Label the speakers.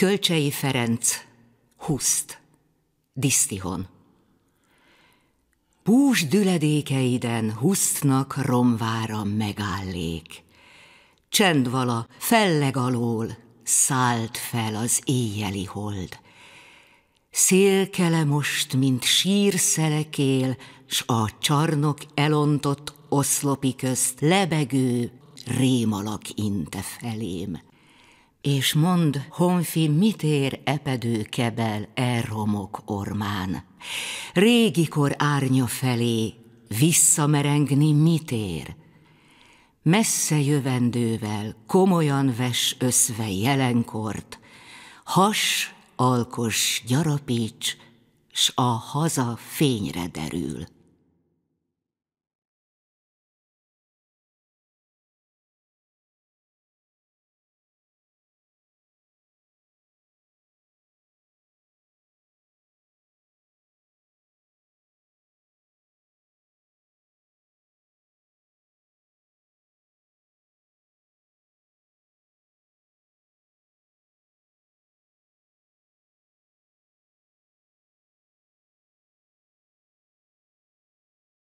Speaker 1: Kölcsei Ferenc,
Speaker 2: Huszt, Disztihon. Bús düledékeiden Husztnak romvára megállék. Csend vala, felleg alól, szállt fel az éjjeli hold. Szélkele most, mint sírszelekél, s a csarnok elontott oszlopi közt lebegő rémalak inte felém és mond, honfi, mit ér epedő kebel elromok ormán. Régikor árnya felé, visszamerengni mit ér? Messze jövendővel, komolyan ves összve jelenkort, has, alkos, gyarapíts, s a haza fényre derül.